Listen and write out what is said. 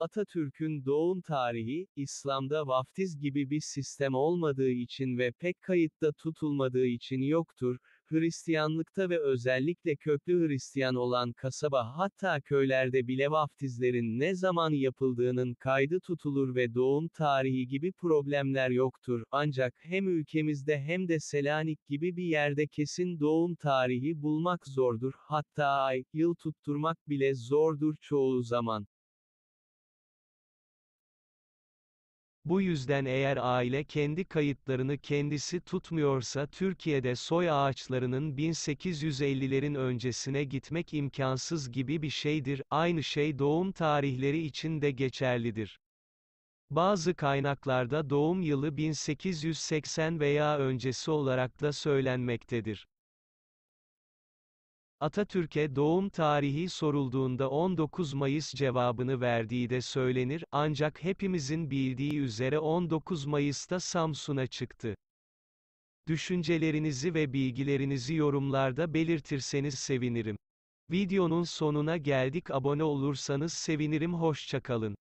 Atatürk'ün doğum tarihi, İslam'da vaftiz gibi bir sistem olmadığı için ve pek kayıtta tutulmadığı için yoktur, Hristiyanlıkta ve özellikle köklü Hristiyan olan kasaba hatta köylerde bile vaftizlerin ne zaman yapıldığının kaydı tutulur ve doğum tarihi gibi problemler yoktur. Ancak hem ülkemizde hem de Selanik gibi bir yerde kesin doğum tarihi bulmak zordur, hatta ay, yıl tutturmak bile zordur çoğu zaman. Bu yüzden eğer aile kendi kayıtlarını kendisi tutmuyorsa Türkiye'de soy ağaçlarının 1850'lerin öncesine gitmek imkansız gibi bir şeydir, aynı şey doğum tarihleri için de geçerlidir. Bazı kaynaklarda doğum yılı 1880 veya öncesi olarak da söylenmektedir. Atatürk'e doğum tarihi sorulduğunda 19 Mayıs cevabını verdiği de söylenir, ancak hepimizin bildiği üzere 19 Mayıs'ta Samsun'a çıktı. Düşüncelerinizi ve bilgilerinizi yorumlarda belirtirseniz sevinirim. Videonun sonuna geldik abone olursanız sevinirim hoşçakalın.